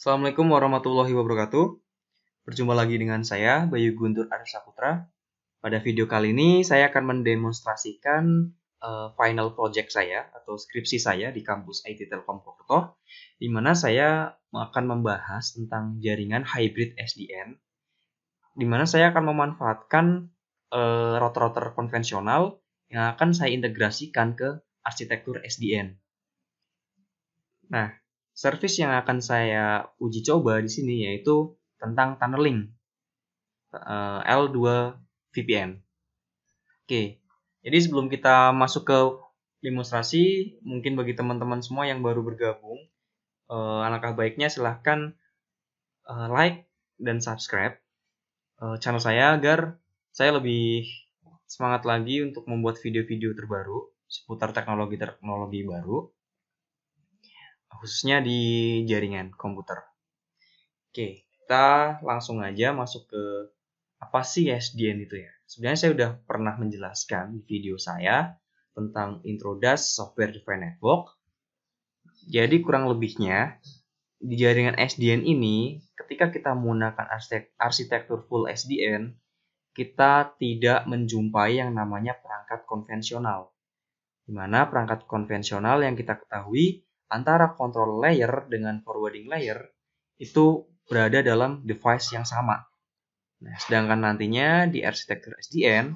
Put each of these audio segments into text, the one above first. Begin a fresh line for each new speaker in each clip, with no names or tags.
Assalamualaikum warahmatullahi wabarakatuh. Berjumpa lagi dengan saya, Bayu Guntur Arsa Putra. Pada video kali ini, saya akan mendemonstrasikan uh, final project saya atau skripsi saya di kampus IT Telkom Purwokerto, di mana saya akan membahas tentang jaringan hybrid SDN, di mana saya akan memanfaatkan router eh, router-router konvensional yang akan saya integrasikan ke arsitektur SDN. Nah, Service yang akan saya uji coba di sini yaitu tentang tunneling eh, L2 VPN. Oke, jadi sebelum kita masuk ke demonstrasi, mungkin bagi teman-teman semua yang baru bergabung, eh, alangkah baiknya silahkan eh, like dan subscribe channel saya agar saya lebih semangat lagi untuk membuat video-video terbaru seputar teknologi-teknologi baru khususnya di jaringan komputer. Oke, kita langsung aja masuk ke apa sih SDN itu ya. Sebenarnya saya sudah pernah menjelaskan di video saya tentang introdas software defined network. Jadi kurang lebihnya di jaringan SDN ini ketika kita menggunakan arsitektur full SDN, kita tidak menjumpai yang namanya perangkat konvensional. Di mana perangkat konvensional yang kita ketahui antara control layer dengan forwarding layer itu berada dalam device yang sama. Nah, sedangkan nantinya di arsitektur SDN,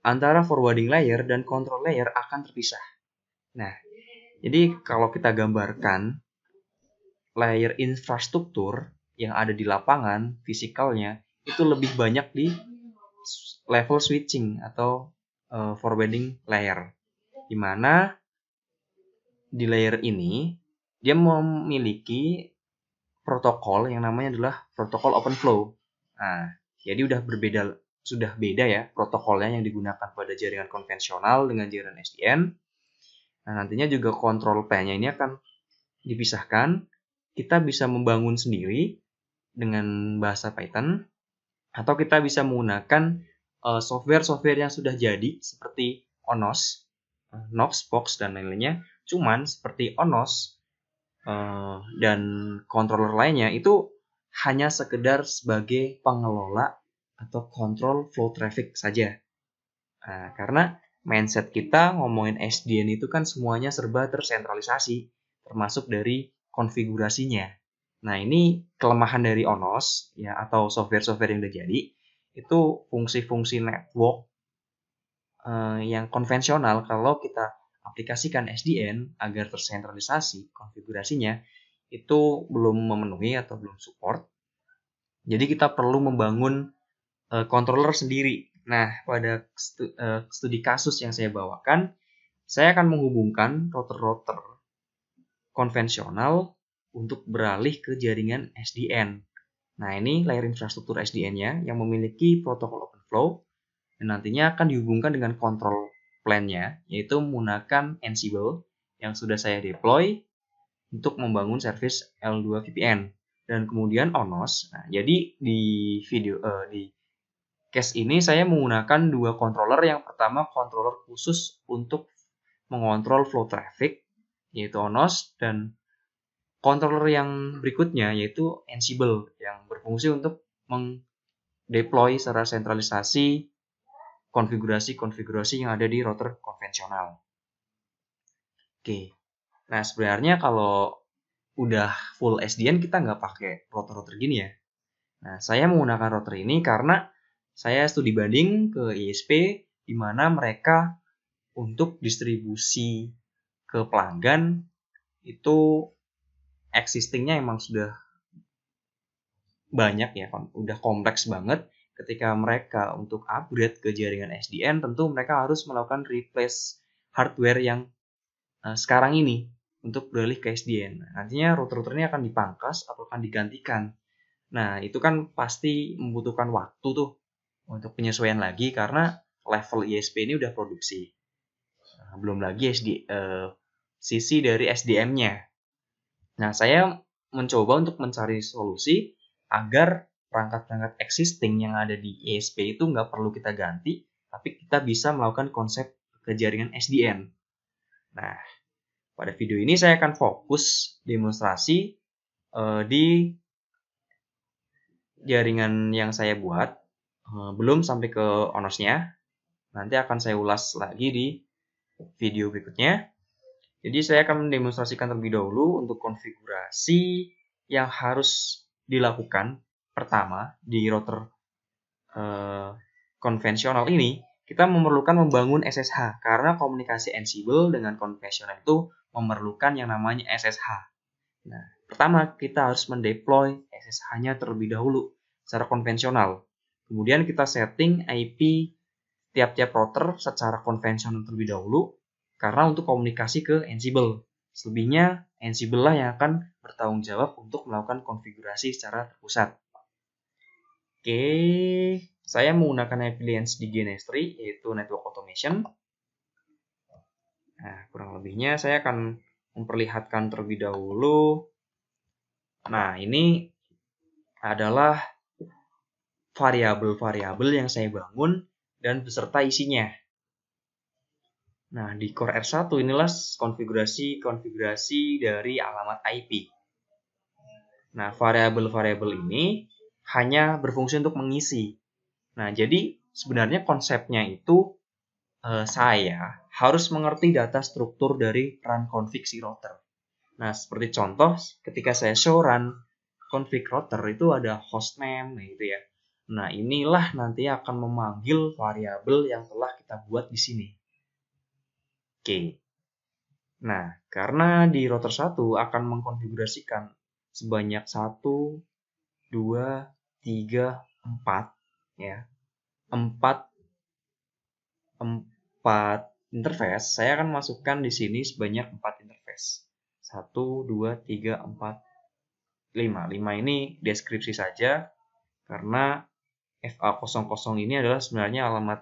antara forwarding layer dan control layer akan terpisah. Nah, jadi kalau kita gambarkan layer infrastruktur yang ada di lapangan, fisikalnya, itu lebih banyak di level switching atau eh, forwarding layer. Di mana di layer ini dia memiliki protokol yang namanya adalah protokol open flow. Nah, jadi udah berbeda sudah beda ya protokolnya yang digunakan pada jaringan konvensional dengan jaringan SDN. Nah, nantinya juga kontrol P-nya ini akan dipisahkan. Kita bisa membangun sendiri dengan bahasa Python atau kita bisa menggunakan eh, software-software yang sudah jadi seperti ONOS, NOX, Box dan lain-lainnya Cuman seperti Onos uh, dan controller lainnya itu hanya sekedar sebagai pengelola atau kontrol flow traffic saja. uh, karena mindset kita ngomongin SDN itu kan semuanya serba tersentralisasi, termasuk dari konfigurasinya. Nah ini kelemahan dari ONOS ya atau software-software yang udah jadi itu fungsi-fungsi network uh, yang konvensional kalau kita aplikasikan SDN agar tersentralisasi konfigurasinya itu belum memenuhi atau belum support. Jadi kita perlu membangun e, controller sendiri. Nah, pada e, studi kasus yang saya bawakan, saya akan menghubungkan router-router konvensional untuk beralih ke jaringan SDN. Nah, ini layer infrastruktur SDN-nya yang memiliki protokol open flow dan nantinya akan dihubungkan dengan controller plan-nya yaitu menggunakan Ansible yang sudah saya deploy untuk membangun service L2 VPN dan kemudian Onos. Nah, jadi di video uh, di case ini saya menggunakan dua controller. Yang pertama controller khusus untuk mengontrol flow traffic yaitu Onos dan controller yang berikutnya yaitu Ansible yang berfungsi untuk mendeploy secara sentralisasi konfigurasi-konfigurasi yang ada di router konvensional. Oke, nah sebenarnya kalau udah full SDN kita nggak pakai router-router gini ya. Nah, saya menggunakan router ini karena saya studi banding ke ISP di mana mereka untuk distribusi ke pelanggan itu existingnya emang sudah banyak ya, udah kompleks banget ketika mereka untuk upgrade ke jaringan SDN tentu mereka harus melakukan replace hardware yang uh, sekarang ini untuk beralih ke SDN. Nah, nantinya router-router ini akan dipangkas atau akan digantikan. Nah, itu kan pasti membutuhkan waktu tuh untuk penyesuaian lagi karena level ISP ini udah produksi. Nah, belum lagi SD uh, eh, sisi dari SDM-nya. Nah, saya mencoba untuk mencari solusi agar perangkat-perangkat existing yang ada di ESP itu nggak perlu kita ganti, tapi kita bisa melakukan konsep ke jaringan SDN. Nah, pada video ini saya akan fokus demonstrasi uh, di jaringan yang saya buat, uh, belum sampai ke onosnya, Nanti akan saya ulas lagi di video berikutnya. Jadi saya akan mendemonstrasikan terlebih dahulu untuk konfigurasi yang harus dilakukan pertama di router uh, konvensional ini kita memerlukan membangun SSH karena komunikasi Ansible dengan konvensional itu memerlukan yang namanya SSH. Nah, pertama kita harus mendeploy SSH-nya terlebih dahulu secara konvensional. Kemudian kita setting IP tiap-tiap router secara konvensional terlebih dahulu karena untuk komunikasi ke Ansible. Selebihnya Ansible lah yang akan bertanggung jawab untuk melakukan konfigurasi secara terpusat. Oke, saya menggunakan affiliates di Genestri yaitu Network Automation. Nah, kurang lebihnya saya akan memperlihatkan terlebih dahulu. Nah, ini adalah variabel-variabel yang saya bangun dan beserta isinya. Nah, di Core R1 inilah konfigurasi-konfigurasi dari alamat IP. Nah, variabel-variabel ini hanya berfungsi untuk mengisi. Nah, jadi sebenarnya konsepnya itu eh, saya harus mengerti data struktur dari run config si router. Nah, seperti contoh ketika saya show run config router itu ada hostname nah, gitu ya. Nah, inilah nanti akan memanggil variabel yang telah kita buat di sini. Oke. Nah, karena di router 1 akan mengkonfigurasikan sebanyak 1 2 tiga empat ya empat empat interface saya akan masukkan di sini sebanyak empat interface satu dua tiga empat lima lima ini deskripsi saja karena FA00 ini adalah sebenarnya alamat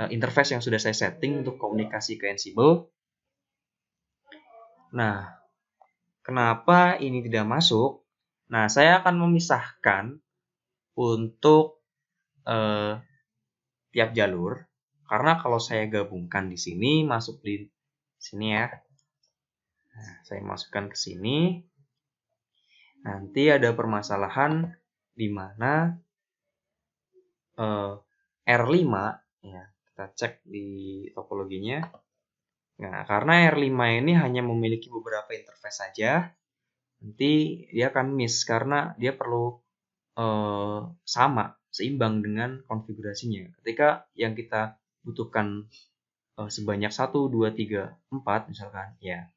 eh, interface yang sudah saya setting untuk komunikasi ke Ansible. Nah, kenapa ini tidak masuk? Nah, saya akan memisahkan untuk eh, tiap jalur karena kalau saya gabungkan di sini masuk di sini ya nah, saya masukkan ke sini nanti ada permasalahan di mana eh, R5 ya kita cek di topologinya nah karena R5 ini hanya memiliki beberapa interface saja nanti dia akan miss karena dia perlu Eh, sama seimbang dengan konfigurasinya. Ketika yang kita butuhkan eh, sebanyak 1, 2, 3, 4 misalkan, ya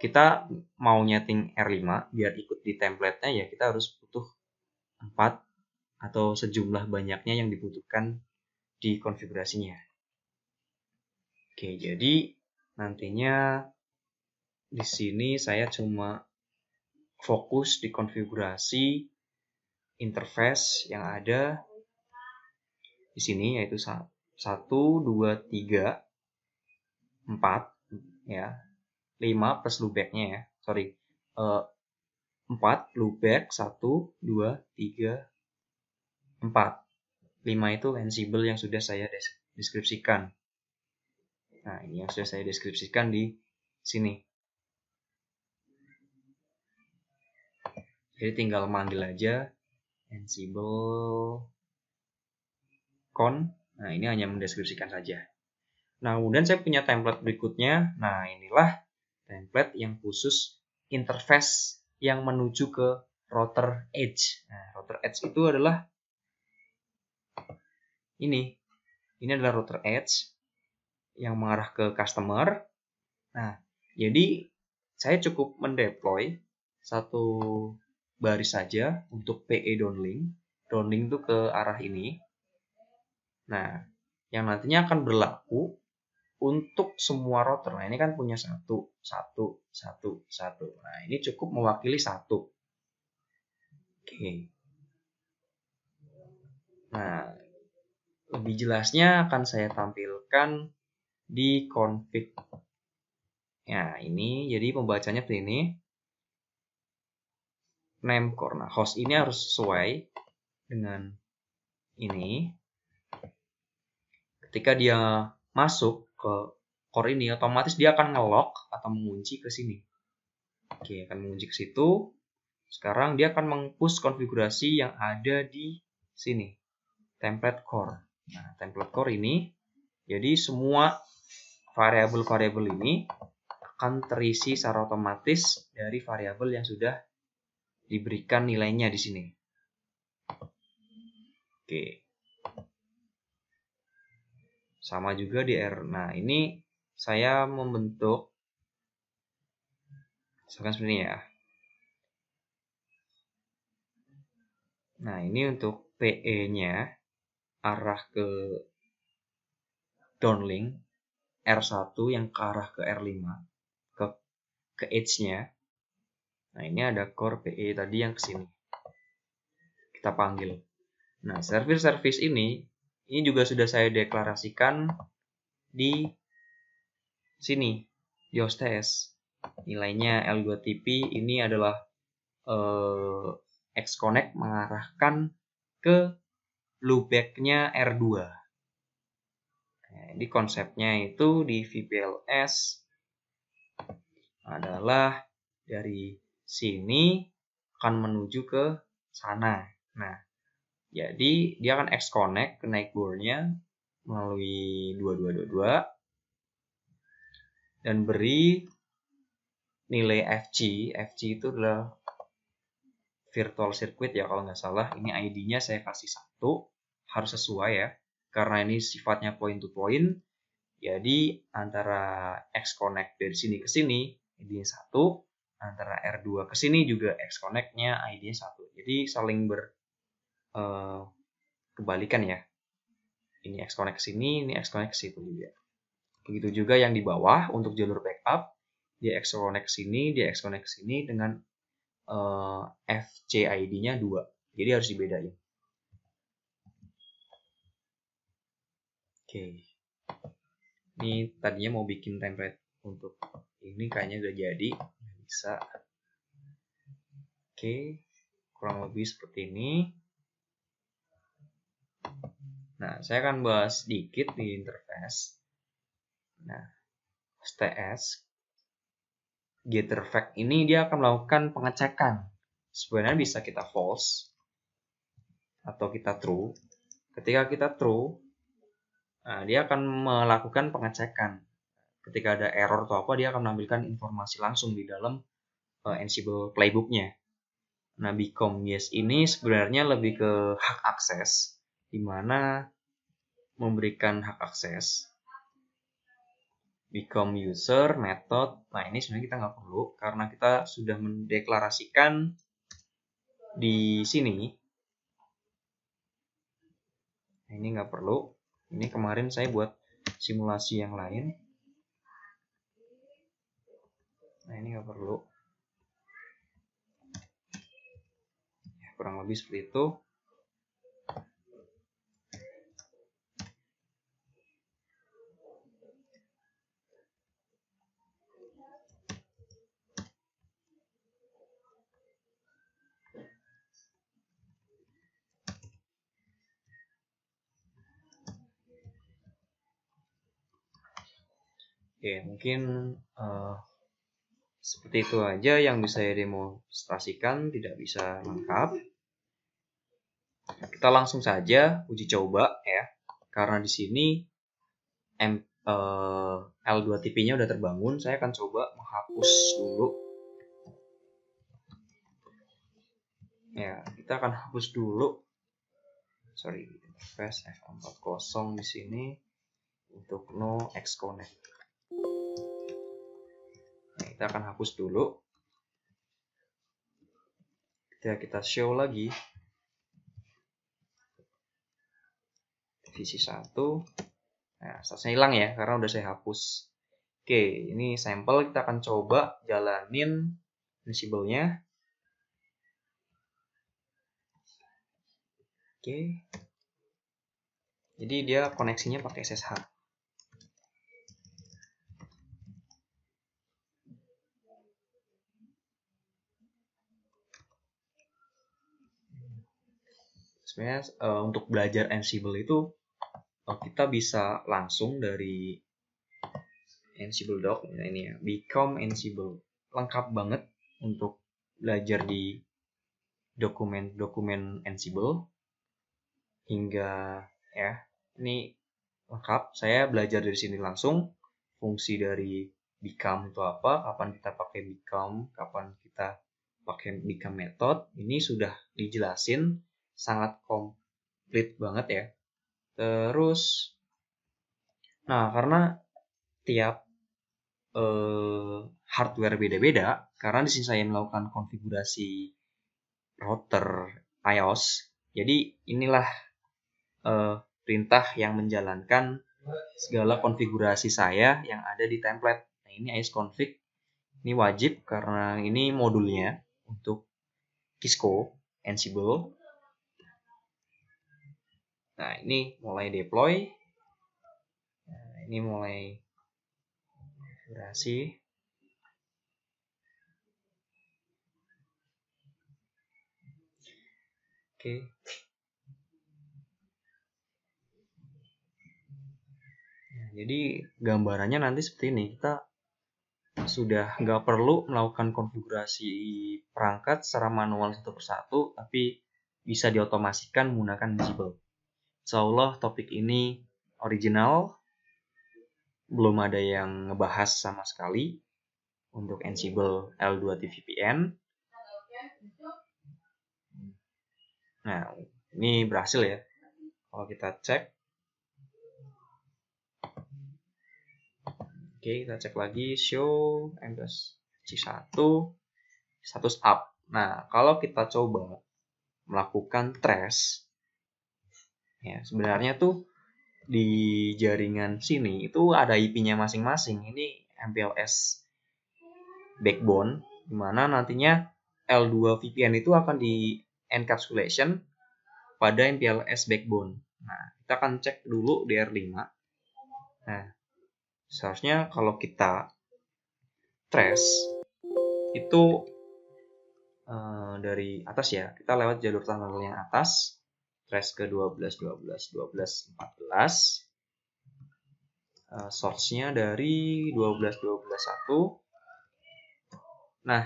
kita mau nyeting R5 biar ikut di template-nya ya kita harus butuh 4 atau sejumlah banyaknya yang dibutuhkan di konfigurasinya. Oke, jadi nantinya di sini saya cuma fokus di konfigurasi interface yang ada di sini yaitu 1, 2, 3, 4 ya 5 plus loopbacknya ya sorry uh, 4 loopback 1, 2, 3, 4 5 itu ansible yang sudah saya deskripsikan nah ini yang sudah saya deskripsikan di sini jadi tinggal manggil aja Ansible con. Nah, ini hanya mendeskripsikan saja. Nah, kemudian saya punya template berikutnya. Nah, inilah template yang khusus interface yang menuju ke router edge. Nah, router edge itu adalah ini. Ini adalah router edge yang mengarah ke customer. Nah, jadi saya cukup mendeploy satu baris saja untuk PE downlink. Downlink itu ke arah ini. Nah, yang nantinya akan berlaku untuk semua router. Nah, ini kan punya satu, satu, satu, satu. Nah, ini cukup mewakili satu. Oke. Nah, lebih jelasnya akan saya tampilkan di config. Nah, ini jadi pembacanya seperti ini name core. Nah, host ini harus sesuai dengan ini. Ketika dia masuk ke core ini, otomatis dia akan ngelock atau mengunci ke sini. Oke, akan mengunci ke situ. Sekarang dia akan mengpush konfigurasi yang ada di sini. Template core. Nah, template core ini, jadi semua variable-variable ini akan terisi secara otomatis dari variabel yang sudah diberikan nilainya di sini. Oke. Sama juga di R. Nah, ini saya membentuk misalkan seperti ini ya. Nah, ini untuk PE-nya arah ke downlink R1 yang ke arah ke R5 ke ke edge-nya Nah, ini ada core PE tadi yang kesini. Kita panggil. Nah, service-service ini, ini juga sudah saya deklarasikan di sini, di OSTS. Nilainya L2TP ini adalah eh, Xconnect mengarahkan ke loopbacknya R2. Nah, ini konsepnya itu di VPLS adalah dari sini akan menuju ke sana. Nah, jadi dia akan X connect ke naik bornya melalui 2222 dan beri nilai FC. FC itu adalah virtual circuit ya kalau nggak salah. Ini ID-nya saya kasih satu harus sesuai ya karena ini sifatnya point to point. Jadi antara X connect dari sini ke sini ID-nya satu antara R2 ke sini juga X connect-nya ID-nya satu. Jadi saling ber uh, kebalikan ya. Ini X connect ke sini, ini X connect ke situ juga. Begitu juga yang di bawah untuk jalur backup, dia X connect ke sini, dia X connect ke sini dengan uh, eh, FC ID-nya 2. Jadi harus dibedain. Oke. Ini tadinya mau bikin template untuk ini kayaknya udah jadi bisa oke kurang lebih seperti ini nah saya akan bahas sedikit di interface nah STS getter fact ini dia akan melakukan pengecekan sebenarnya bisa kita false atau kita true ketika kita true nah, dia akan melakukan pengecekan ketika ada error atau apa dia akan menampilkan informasi langsung di dalam uh, Ansible playbooknya. Nah, Become Yes ini sebenarnya lebih ke hak akses, di mana memberikan hak akses Become User, method. Nah, ini sebenarnya kita nggak perlu karena kita sudah mendeklarasikan di sini. Nah, ini nggak perlu. Ini kemarin saya buat simulasi yang lain. nah ini nggak perlu ya, kurang lebih seperti itu Oke, mungkin uh, seperti itu aja yang bisa saya demonstrasikan, tidak bisa lengkap. Kita langsung saja uji coba ya, karena di sini eh, L2TP-nya udah terbangun, saya akan coba menghapus dulu. Ya, kita akan hapus dulu. Sorry, press F40 di sini untuk no X connect kita akan hapus dulu. Kita kita show lagi, divisi 1, nah statusnya hilang ya, karena udah saya hapus. Oke, ini sampel kita akan coba jalanin visible-nya. Oke. Jadi dia koneksinya pakai SSH. sebenarnya uh, untuk belajar Ansible itu uh, kita bisa langsung dari Ansible Doc nah ini ya Become Ansible lengkap banget untuk belajar di dokumen-dokumen Ansible hingga ya ini lengkap saya belajar dari sini langsung fungsi dari become itu apa kapan kita pakai become kapan kita pakai become method ini sudah dijelasin sangat komplit banget ya. Terus, nah karena tiap eh, hardware beda-beda, karena di sini saya melakukan konfigurasi router iOS, jadi inilah eh, perintah yang menjalankan segala konfigurasi saya yang ada di template. Nah, ini iOS config. Ini wajib karena ini modulnya untuk Kisco, Ansible, Nah, ini mulai deploy. Nah, ini mulai durasi. Oke. Nah, jadi gambarannya nanti seperti ini. Kita sudah nggak perlu melakukan konfigurasi perangkat secara manual satu persatu, tapi bisa diotomasikan menggunakan Ansible insya Allah topik ini original, belum ada yang ngebahas sama sekali untuk Ansible L2 TVPN. Nah, ini berhasil ya. Kalau kita cek. Oke, kita cek lagi show M C1 status up. Nah, kalau kita coba melakukan trace Ya, sebenarnya tuh di jaringan sini itu ada IP-nya masing-masing. Ini MPLS backbone dimana nantinya L2 VPN itu akan di encapsulation pada MPLS backbone. Nah, kita akan cek dulu DR5. Nah, seharusnya kalau kita trace itu uh, dari atas ya, kita lewat jalur tunnel yang atas trace ke 12 12 12 14 uh, source-nya dari 12 12 1 nah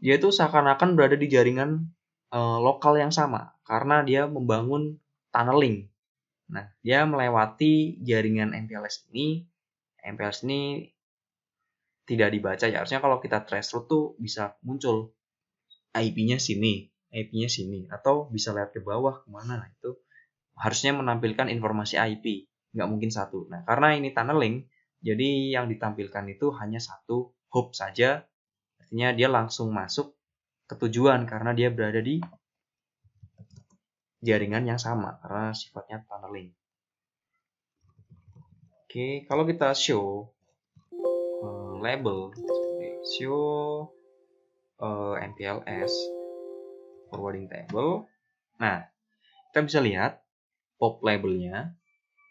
dia itu seakan-akan berada di jaringan uh, lokal yang sama karena dia membangun tunneling nah dia melewati jaringan MPLS ini MPLS ini tidak dibaca ya harusnya kalau kita trace route tuh bisa muncul IP-nya sini IP-nya sini atau bisa lihat ke bawah kemana nah itu harusnya menampilkan informasi IP nggak mungkin satu nah karena ini tunneling jadi yang ditampilkan itu hanya satu hop saja artinya dia langsung masuk ke tujuan karena dia berada di jaringan yang sama karena sifatnya tunneling oke kalau kita show eh, label show eh, MPLS forwarding table. Nah, kita bisa lihat pop labelnya,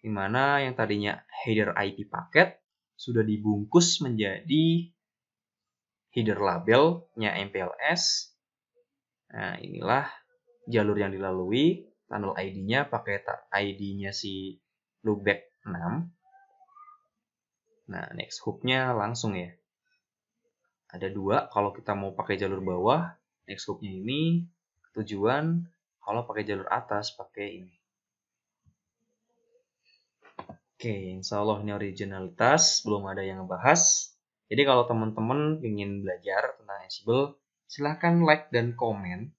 di mana yang tadinya header IP paket sudah dibungkus menjadi header labelnya MPLS. Nah, inilah jalur yang dilalui, tunnel ID-nya pakai ID-nya si loopback 6. Nah, next hook-nya langsung ya. Ada dua, kalau kita mau pakai jalur bawah, next hook-nya ini tujuan kalau pakai jalur atas pakai ini Oke, okay, insya Allah ini originalitas, belum ada yang ngebahas. Jadi kalau teman-teman ingin belajar tentang Ansible, silahkan like dan komen.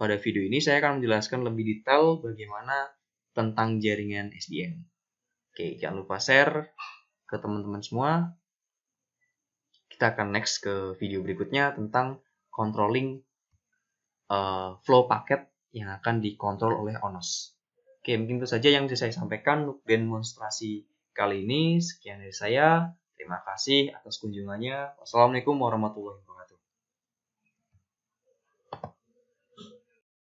Pada video ini saya akan menjelaskan lebih detail bagaimana tentang jaringan SDN. Oke, jangan lupa share ke teman-teman semua. Kita akan next ke video berikutnya tentang controlling uh, flow paket yang akan dikontrol oleh ONOS. Oke, mungkin itu saja yang bisa saya sampaikan untuk demonstrasi kali ini. Sekian dari saya. Terima kasih atas kunjungannya. Wassalamualaikum warahmatullahi wabarakatuh.